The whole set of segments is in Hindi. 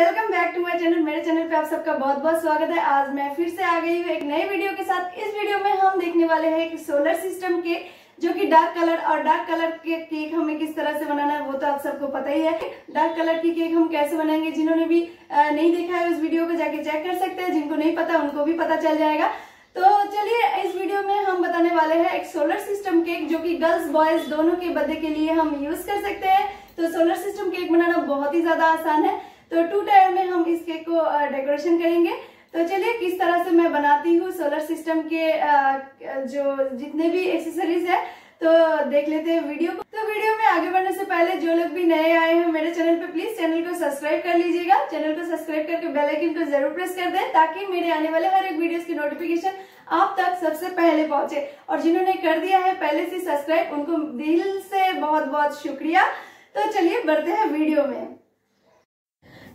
welcome back to my channel मेरे चैनल पे आप सबका बहुत बहुत स्वागत है आज मैं फिर से आ गई हूँ एक नए वीडियो के साथ इस वीडियो में हम देखने वाले हैं कि सोलर सिस्टम के जो कि डार्क कलर और डार्क कलर के केक हमें किस तरह से बनाना है वो तो आप सबको पता ही है डार्क कलर की केक हम कैसे बनाएंगे जिन्होंने भी नहीं देखा है उस वीडियो को जाके चेक कर सकते हैं जिनको नहीं पता उनको भी पता चल जाएगा तो चलिए इस वीडियो में हम बताने वाले हैं एक सोलर सिस्टम केक जो कि गर्ल्स बॉयज दोनों के बर्थडे के लिए हम यूज कर सकते हैं तो सोलर सिस्टम केक बनाना बहुत ही ज्यादा आसान है तो टू टाइम में हम इस केक को डेकोरेशन करेंगे तो चलिए किस तरह से मैं बनाती हूँ सोलर सिस्टम के जो जितने भी एक्सेसरीज है तो देख लेते हैं वीडियो को तो वीडियो में आगे बढ़ने से पहले जो लोग भी नए आए हैं मेरे चैनल पे प्लीज चैनल को सब्सक्राइब कर लीजिएगा चैनल को सब्सक्राइब करके बेल आइकन को जरूर प्रेस कर दें ताकि मेरे आने वाले हर एक वीडियो की नोटिफिकेशन आप तक सबसे पहले पहुंचे और जिन्होंने कर दिया है पहले से सब्सक्राइब उनको दिल से बहुत बहुत शुक्रिया तो चलिए बढ़ते हैं वीडियो में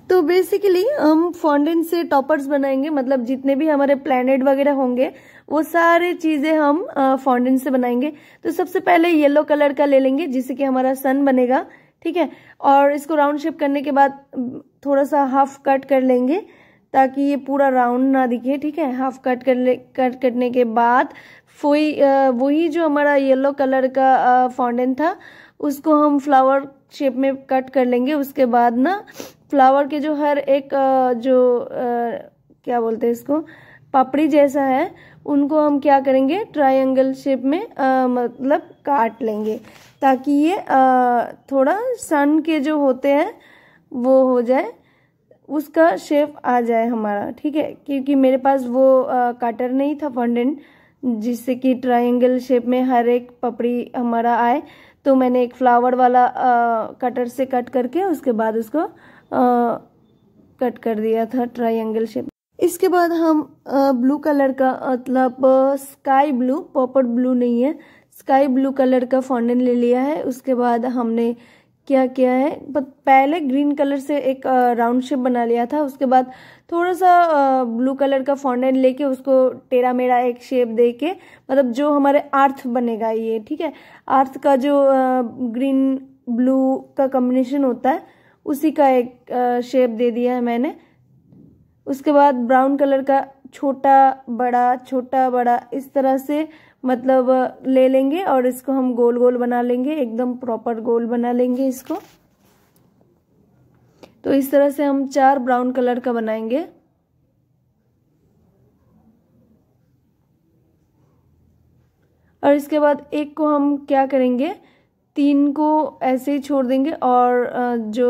तो बेसिकली हम फॉन्डेंट से टॉपर्स बनाएंगे मतलब जितने भी हमारे प्लैनेट वगैरह होंगे वो सारे चीजें हम फॉन्डेंट से बनाएंगे तो सबसे पहले येलो कलर का ले लेंगे जिससे कि हमारा सन बनेगा ठीक है और इसको राउंड शेप करने के बाद थोड़ा सा हाफ कट कर लेंगे ताकि ये पूरा राउंड ना दिखे ठीक है हाफ कट कर ले कट करने के बाद फोई वही जो हमारा येलो कलर का फाउंडेन था उसको हम फ्लावर शेप में कट कर लेंगे उसके बाद ना फ्लावर के जो हर एक जो क्या बोलते हैं इसको पापड़ी जैसा है उनको हम क्या करेंगे ट्रायंगल शेप में आ, मतलब काट लेंगे ताकि ये आ, थोड़ा सन के जो होते हैं वो हो जाए उसका शेप आ जाए हमारा ठीक है क्योंकि मेरे पास वो आ, काटर नहीं था फंडेंट जिससे कि ट्रायंगल शेप में हर एक पपड़ी हमारा आए तो मैंने एक फ्लावर वाला आ, कटर से कट करके उसके बाद उसको कट कर दिया था ट्राइंगल शेप इसके बाद हम ब्लू कलर का मतलब स्काई ब्लू पॉपर ब्लू नहीं है स्काई ब्लू कलर का फॉन्डन ले लिया है उसके बाद हमने क्या किया है पहले ग्रीन कलर से एक राउंड शेप बना लिया था उसके बाद थोड़ा सा ब्लू कलर का फॉन्डन लेके उसको टेरा मेरा एक शेप दे के मतलब जो हमारे अर्थ बनेगा ये ठीक है अर्थ का जो ग्रीन ब्लू का कॉम्बिनेशन होता है उसी का एक शेप दे दिया है मैंने उसके बाद ब्राउन कलर का छोटा बड़ा छोटा बड़ा इस तरह से मतलब ले लेंगे और इसको हम गोल गोल बना लेंगे एकदम प्रॉपर गोल बना लेंगे इसको तो इस तरह से हम चार ब्राउन कलर का बनाएंगे और इसके बाद एक को हम क्या करेंगे तीन को ऐसे ही छोड़ देंगे और जो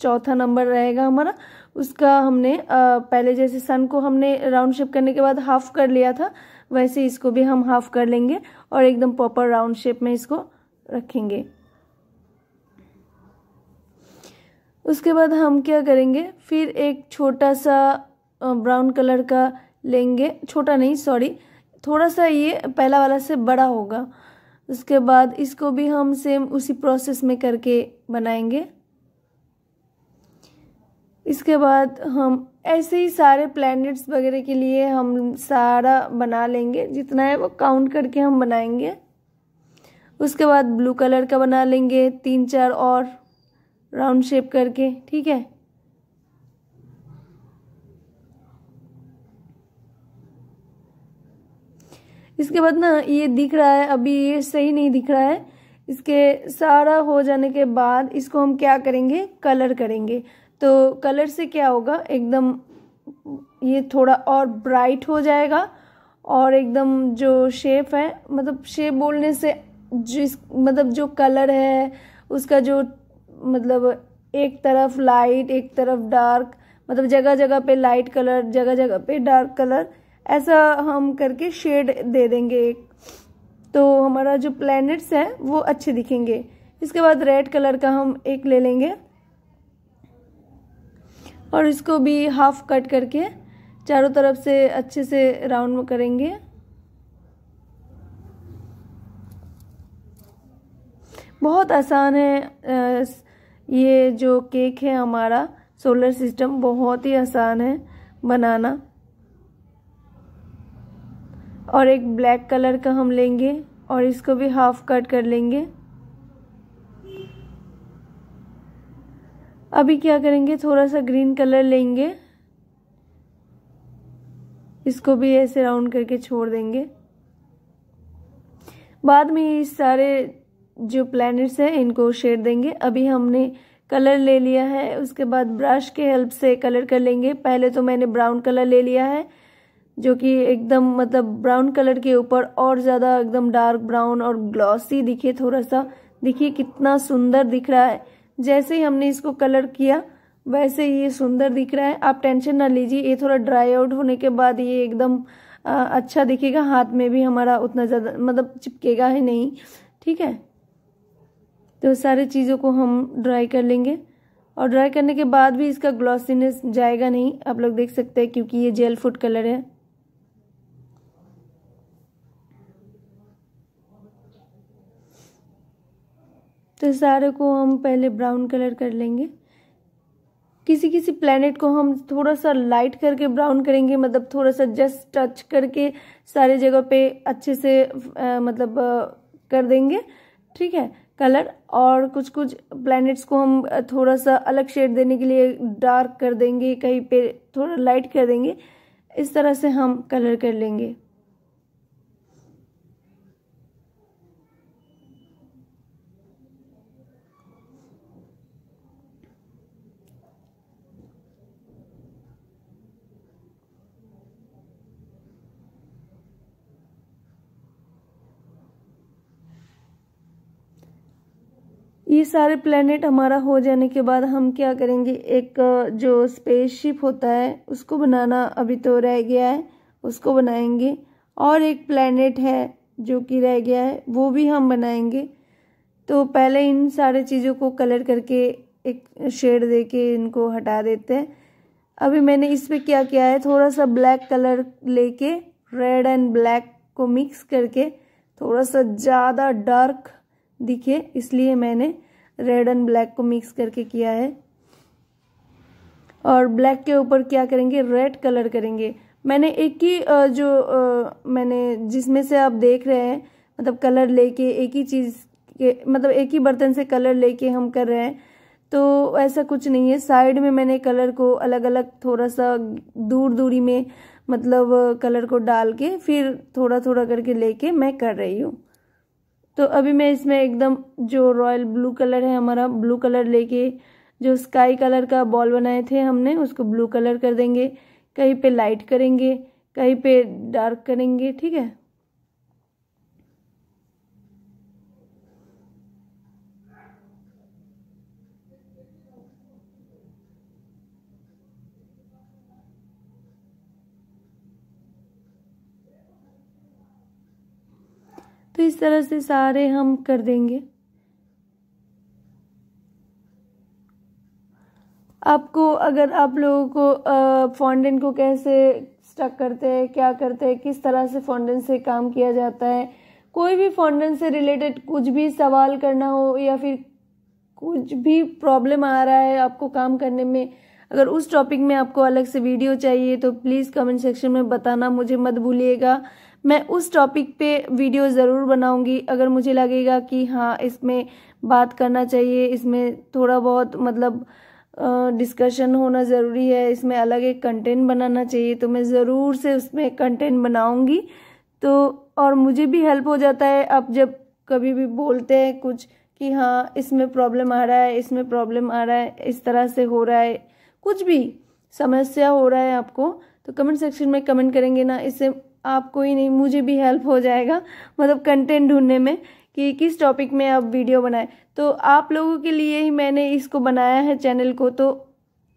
चौथा नंबर रहेगा हमारा उसका हमने पहले जैसे सन को हमने राउंड शेप करने के बाद हाफ कर लिया था वैसे इसको भी हम हाफ कर लेंगे और एकदम प्रॉपर राउंड शेप में इसको रखेंगे उसके बाद हम क्या करेंगे फिर एक छोटा सा ब्राउन कलर का लेंगे छोटा नहीं सॉरी थोड़ा सा ये पहला वाला से बड़ा होगा उसके बाद इसको भी हम सेम उसी प्रोसेस में करके बनाएंगे इसके बाद हम ऐसे ही सारे प्लैनेट्स वगैरह के लिए हम सारा बना लेंगे जितना है वो काउंट करके हम बनाएंगे उसके बाद ब्लू कलर का बना लेंगे तीन चार और राउंड शेप करके ठीक है इसके बाद ना ये दिख रहा है अभी ये सही नहीं दिख रहा है इसके सारा हो जाने के बाद इसको हम क्या करेंगे कलर करेंगे तो कलर से क्या होगा एकदम ये थोड़ा और ब्राइट हो जाएगा और एकदम जो शेप है मतलब शेप बोलने से जिस मतलब जो कलर है उसका जो मतलब एक तरफ लाइट एक तरफ डार्क मतलब जगह जगह पे लाइट कलर जगह जगह पे डार्क कलर ऐसा हम करके शेड दे देंगे एक तो हमारा जो प्लैनेट्स हैं वो अच्छे दिखेंगे इसके बाद रेड कलर का हम एक ले लेंगे और इसको भी हाफ कट करके चारों तरफ से अच्छे से राउंड करेंगे बहुत आसान है ये जो केक है हमारा सोलर सिस्टम बहुत ही आसान है बनाना और एक ब्लैक कलर का हम लेंगे और इसको भी हाफ कट कर लेंगे अभी क्या करेंगे थोड़ा सा ग्रीन कलर लेंगे इसको भी ऐसे राउंड करके छोड़ देंगे बाद में इस सारे जो प्लैनेट्स हैं इनको शेड देंगे अभी हमने कलर ले लिया है उसके बाद ब्रश के हेल्प से कलर कर लेंगे पहले तो मैंने ब्राउन कलर ले लिया है जो कि एकदम मतलब ब्राउन कलर के ऊपर और ज़्यादा एकदम डार्क ब्राउन और ग्लॉसी दिखे थोड़ा सा देखिए कितना सुंदर दिख रहा है जैसे ही हमने इसको कलर किया वैसे ये सुंदर दिख रहा है आप टेंशन ना लीजिए ये थोड़ा ड्राई आउट होने के बाद ये एकदम अच्छा दिखेगा हाथ में भी हमारा उतना ज़्यादा मतलब चिपकेगा ही नहीं ठीक है तो सारे चीज़ों को हम ड्राई कर लेंगे और ड्राई करने के बाद भी इसका ग्लॉसीनेस जाएगा नहीं आप लोग देख सकते हैं क्योंकि ये जेल फूड कलर है तो सारे को हम पहले ब्राउन कलर कर लेंगे किसी किसी प्लेनेट को हम थोड़ा सा लाइट करके ब्राउन करेंगे मतलब थोड़ा सा जस्ट टच करके सारे जगह पे अच्छे से आ, मतलब आ, कर देंगे ठीक है कलर और कुछ कुछ प्लैनेट्स को हम थोड़ा सा अलग शेड देने के लिए डार्क कर देंगे कहीं पे थोड़ा लाइट कर देंगे इस तरह से हम कलर कर लेंगे ये सारे प्लेनेट हमारा हो जाने के बाद हम क्या करेंगे एक जो स्पेसशिप होता है उसको बनाना अभी तो रह गया है उसको बनाएंगे और एक प्लेनेट है जो कि रह गया है वो भी हम बनाएंगे तो पहले इन सारे चीज़ों को कलर करके एक शेड दे के इनको हटा देते हैं अभी मैंने इस पर क्या किया है थोड़ा सा ब्लैक कलर लेके रेड एंड ब्लैक को मिक्स करके थोड़ा सा ज़्यादा डार्क दिखे इसलिए मैंने रेड एंड ब्लैक को मिक्स करके किया है और ब्लैक के ऊपर क्या करेंगे रेड कलर करेंगे मैंने एक ही जो मैंने जिसमें से आप देख रहे हैं मतलब कलर लेके एक ही चीज़ के मतलब एक ही बर्तन से कलर लेके हम कर रहे हैं तो ऐसा कुछ नहीं है साइड में मैंने कलर को अलग अलग थोड़ा सा दूर दूरी में मतलब कलर को डाल के फिर थोड़ा थोड़ा करके लेके मैं कर रही हूँ तो अभी मैं इसमें एकदम जो रॉयल ब्लू कलर है हमारा ब्लू कलर लेके जो स्काई कलर का बॉल बनाए थे हमने उसको ब्लू कलर कर देंगे कहीं पे लाइट करेंगे कहीं पे डार्क करेंगे ठीक है इस तरह से सारे हम कर देंगे आपको अगर आप लोगों को फॉन्डेंट को कैसे स्टक करते हैं क्या करते हैं किस तरह से फॉन्डेंट से काम किया जाता है कोई भी फॉन्डेंट से रिलेटेड कुछ भी सवाल करना हो या फिर कुछ भी प्रॉब्लम आ रहा है आपको काम करने में अगर उस टॉपिक में आपको अलग से वीडियो चाहिए तो प्लीज़ कमेंट सेक्शन में बताना मुझे मत भूलिएगा मैं उस टॉपिक पे वीडियो ज़रूर बनाऊंगी अगर मुझे लगेगा कि हाँ इसमें बात करना चाहिए इसमें थोड़ा बहुत मतलब डिस्कशन होना ज़रूरी है इसमें अलग एक कंटेंट बनाना चाहिए तो मैं ज़रूर से उसमें कंटेंट बनाऊंगी तो और मुझे भी हेल्प हो जाता है आप जब कभी भी बोलते हैं कुछ कि हाँ इसमें प्रॉब्लम आ रहा है इसमें प्रॉब्लम आ रहा है इस तरह से हो रहा है कुछ भी समस्या हो रहा है आपको तो कमेंट सेक्शन में कमेंट करेंगे ना इससे आपको ही नहीं मुझे भी हेल्प हो जाएगा मतलब कंटेंट ढूंढने में कि किस टॉपिक में आप वीडियो बनाए तो आप लोगों के लिए ही मैंने इसको बनाया है चैनल को तो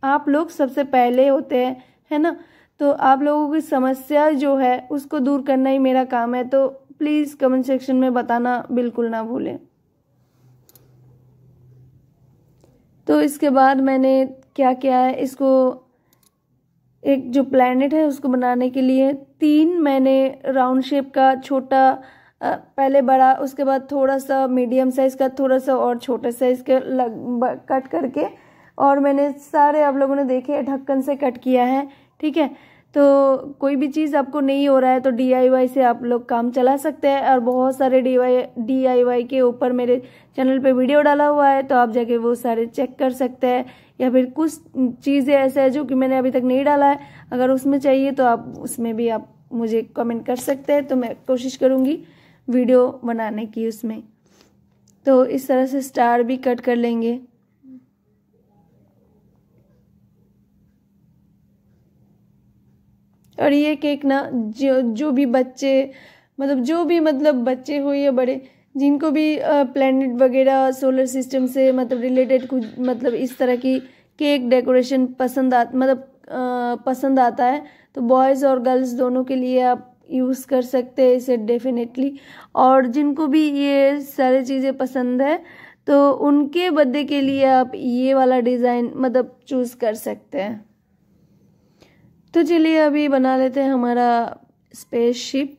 आप लोग सबसे पहले होते हैं है ना तो आप लोगों की समस्या जो है उसको दूर करना ही मेरा काम है तो प्लीज़ कमेंट सेक्शन में बताना बिल्कुल ना भूलें तो इसके बाद मैंने क्या किया है इसको एक जो प्लानट है उसको बनाने के लिए तीन मैंने राउंड शेप का छोटा पहले बड़ा उसके बाद थोड़ा सा मीडियम साइज़ का थोड़ा सा और छोटे साइज़ के लग कट करके और मैंने सारे आप लोगों ने देखे ढक्कन से कट किया है ठीक है तो कोई भी चीज़ आपको नहीं हो रहा है तो डी से आप लोग काम चला सकते हैं और बहुत सारे डी वाई के ऊपर मेरे चैनल पे वीडियो डाला हुआ है तो आप जाके वो सारे चेक कर सकते हैं या फिर कुछ चीज़ें ऐसे है जो कि मैंने अभी तक नहीं डाला है अगर उसमें चाहिए तो आप उसमें भी आप मुझे कमेंट कर सकते हैं तो मैं कोशिश करूँगी वीडियो बनाने की उसमें तो इस तरह से स्टार भी कट कर लेंगे और ये केक ना जो जो भी बच्चे मतलब जो भी मतलब बच्चे हो या बड़े जिनको भी प्लैनेट वगैरह सोलर सिस्टम से मतलब रिलेटेड कुछ मतलब इस तरह की केक डेकोरेशन पसंद आ मतलब आ, पसंद आता है तो बॉयज़ और गर्ल्स दोनों के लिए आप यूज़ कर सकते हैं इसे डेफिनेटली और जिनको भी ये सारी चीज़ें पसंद है तो उनके बर्थडे के लिए आप ये वाला डिज़ाइन मतलब चूज़ कर सकते हैं तो चलिए अभी बना लेते हैं हमारा स्पेसशिप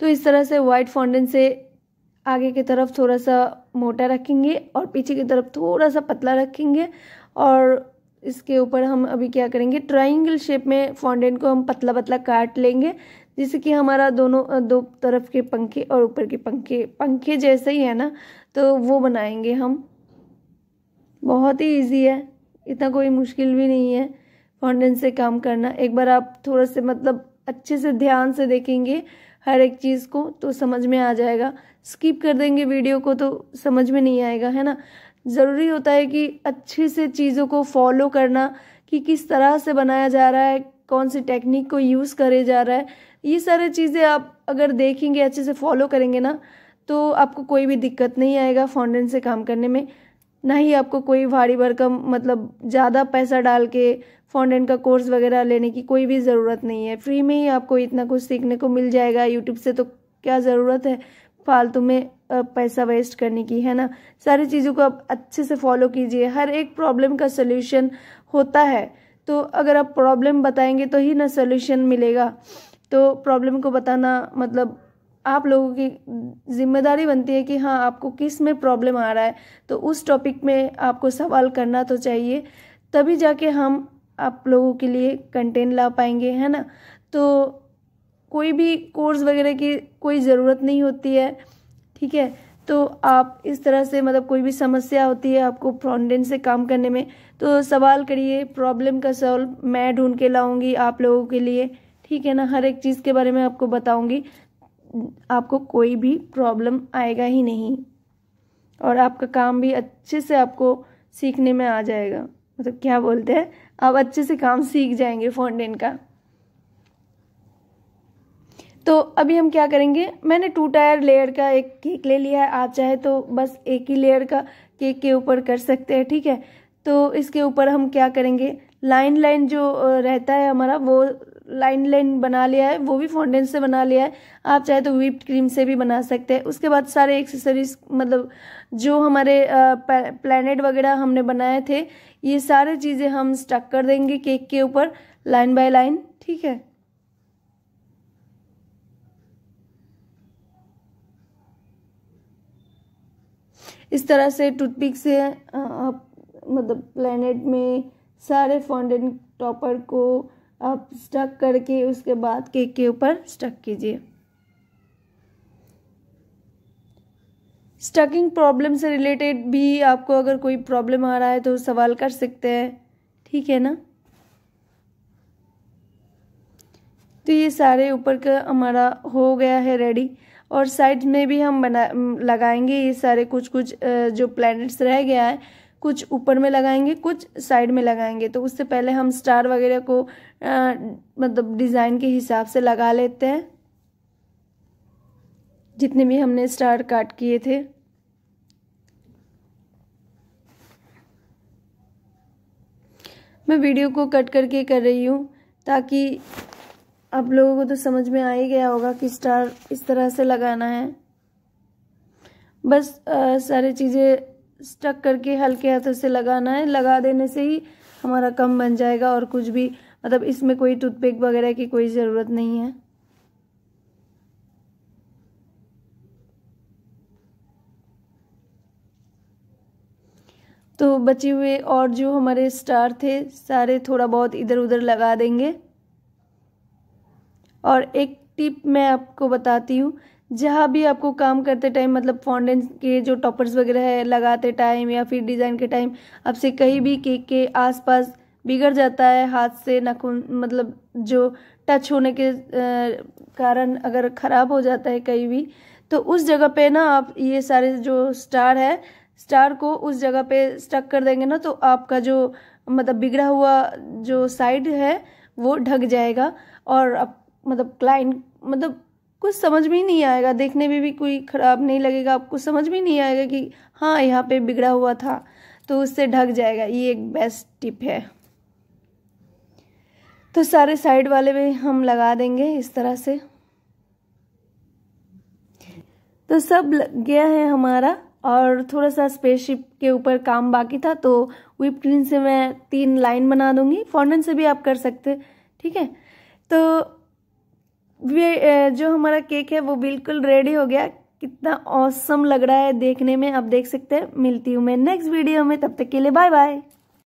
तो इस तरह से वाइट फाउंटेन से आगे की तरफ थोड़ा सा मोटा रखेंगे और पीछे की तरफ थोड़ा सा पतला रखेंगे और इसके ऊपर हम अभी क्या करेंगे ट्राइंगल शेप में फॉन्डेंट को हम पतला पतला काट लेंगे जिससे कि हमारा दोनों दो तरफ के पंखे और ऊपर के पंखे पंखे जैसे ही है ना तो वो बनाएंगे हम बहुत ही इजी है इतना कोई मुश्किल भी नहीं है फॉन्डेंट से काम करना एक बार आप थोड़ा से मतलब अच्छे से ध्यान से देखेंगे हर एक चीज़ को तो समझ में आ जाएगा स्किप कर देंगे वीडियो को तो समझ में नहीं आएगा है ना ज़रूरी होता है कि अच्छे से चीज़ों को फॉलो करना कि किस तरह से बनाया जा रहा है कौन सी टेक्निक को यूज़ करे जा रहा है ये सारे चीज़ें आप अगर देखेंगे अच्छे से फॉलो करेंगे ना तो आपको कोई भी दिक्कत नहीं आएगा फाउंडेंट से काम करने में ना ही आपको कोई भारी भरकम मतलब ज़्यादा पैसा डाल के फाउंडेंट का कोर्स वगैरह लेने की कोई भी ज़रूरत नहीं है फ्री में ही आपको इतना कुछ सीखने को मिल जाएगा यूट्यूब से तो क्या ज़रूरत है फालतू में पैसा वेस्ट करने की है ना सारी चीज़ों को आप अच्छे से फॉलो कीजिए हर एक प्रॉब्लम का सोल्यूशन होता है तो अगर आप प्रॉब्लम बताएंगे तो ही ना सोल्यूशन मिलेगा तो प्रॉब्लम को बताना मतलब आप लोगों की जिम्मेदारी बनती है कि हाँ आपको किस में प्रॉब्लम आ रहा है तो उस टॉपिक में आपको सवाल करना तो चाहिए तभी जाके हम आप लोगों के लिए कंटेंट ला पाएंगे है ना तो कोई भी कोर्स वगैरह की कोई ज़रूरत नहीं होती है ठीक है तो आप इस तरह से मतलब कोई भी समस्या होती है आपको फ्रॉन्डेंट से काम करने में तो सवाल करिए प्रॉब्लम का सॉल्व मैं ढूंढ के लाऊंगी आप लोगों के लिए ठीक है ना हर एक चीज़ के बारे में आपको बताऊंगी आपको कोई भी प्रॉब्लम आएगा ही नहीं और आपका काम भी अच्छे से आपको सीखने में आ जाएगा मतलब क्या बोलते हैं आप अच्छे से काम सीख जाएंगे फोनडेन का तो अभी हम क्या करेंगे मैंने टू टायर लेयर का एक केक ले लिया है आप चाहे तो बस एक ही लेयर का केक के ऊपर कर सकते हैं ठीक है तो इसके ऊपर हम क्या करेंगे लाइन लाइन जो रहता है हमारा वो लाइन लाइन बना लिया है वो भी फाउंडेंस से बना लिया है आप चाहे तो व्हीप क्रीम से भी बना सकते हैं उसके बाद सारे एक्सेसरीज मतलब जो हमारे प्लानट वगैरह हमने बनाए थे ये सारे चीज़ें हम स्टक कर देंगे केक के ऊपर लाइन बाय लाइन ठीक है इस तरह से टूथपिक से आप मतलब प्लानट में सारे फाउंडेंट टॉपर को अब स्टक करके उसके बाद केक के ऊपर स्टक कीजिए स्टकिंग प्रॉब्लम से रिलेटेड भी आपको अगर कोई प्रॉब्लम आ रहा है तो सवाल कर सकते हैं ठीक है ना तो ये सारे ऊपर का हमारा हो गया है रेडी और साइड में भी हम बना लगाएंगे ये सारे कुछ कुछ जो प्लैनेट्स रह गया है कुछ ऊपर में लगाएंगे कुछ साइड में लगाएंगे तो उससे पहले हम स्टार वगैरह को आ, मतलब डिज़ाइन के हिसाब से लगा लेते हैं जितने भी हमने स्टार काट किए थे मैं वीडियो को कट करके कर रही हूँ ताकि आप लोगों को तो समझ में आ ही गया होगा कि स्टार इस तरह से लगाना है बस आ, सारी चीज़ें स्टक करके हल्के हाथों से लगाना है लगा देने से ही हमारा कम बन जाएगा और कुछ भी मतलब इसमें कोई टूथपिक वगैरह की कोई ज़रूरत नहीं है तो बचे हुए और जो हमारे स्टार थे सारे थोड़ा बहुत इधर उधर लगा देंगे और एक टिप मैं आपको बताती हूँ जहाँ भी आपको काम करते टाइम मतलब फॉन्डेंस के जो टॉपर्स वगैरह है लगाते टाइम या फिर डिज़ाइन के टाइम आपसे कहीं भी केक के आसपास बिगड़ जाता है हाथ से नाखून मतलब जो टच होने के कारण अगर ख़राब हो जाता है कहीं भी तो उस जगह पे ना आप ये सारे जो स्टार है स्टार को उस जगह पे स्टक कर देंगे ना तो आपका जो मतलब बिगड़ा हुआ जो साइड है वो ढक जाएगा और आप मतलब क्लाइंट मतलब कुछ समझ में ही नहीं आएगा देखने में भी कोई ख़राब नहीं लगेगा आपको समझ में नहीं आएगा कि हाँ यहाँ पे बिगड़ा हुआ था तो उससे ढक जाएगा ये एक बेस्ट टिप है तो सारे साइड वाले भी हम लगा देंगे इस तरह से तो सब लग गया है हमारा और थोड़ा सा स्पेसशिप के ऊपर काम बाकी था तो विप क्रीम से मैं तीन लाइन बना दूंगी फॉर्नन से भी आप कर सकते ठीक है तो जो हमारा केक है वो बिल्कुल रेडी हो गया कितना औसम लग रहा है देखने में आप देख सकते हैं मिलती हूँ मैं नेक्स्ट वीडियो में तब तक के लिए बाय बाय